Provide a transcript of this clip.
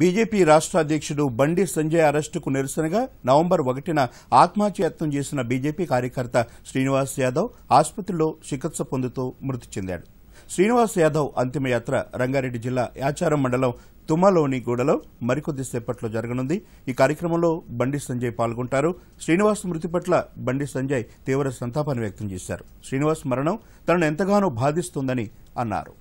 BJP రాష్ట్ర అధ్యక్షుడు బండి సంజయ్ అరెస్టుకు నిరసనగా నవంబర్ ఒకటిన ఆత్మహత్యత్నం చేసిన బీజేపీ కార్యకర్త శ్రీనివాస్ యాదవ్ ఆసుపత్రిలో చికిత్స పొందుతూ మృతి చెందాడు శ్రీనివాస్ యాదవ్ అంతిమయాత్ర రంగారెడ్డి జిల్లా యాచారం మండలం తుమ్మలోని గూడలో మరికొద్దిసేపట్లో జరగనుంది ఈ కార్యక్రమంలో బండి సంజయ్ పాల్గొంటారు శ్రీనివాస్ మృతి పట్ల బండి సంజయ్ తీవ్ర సంతాపాన్ని వ్యక్తం చేశారు శ్రీనివాస్ మరణం తనను ఎంతగానో బాధిస్తుందని అన్నారు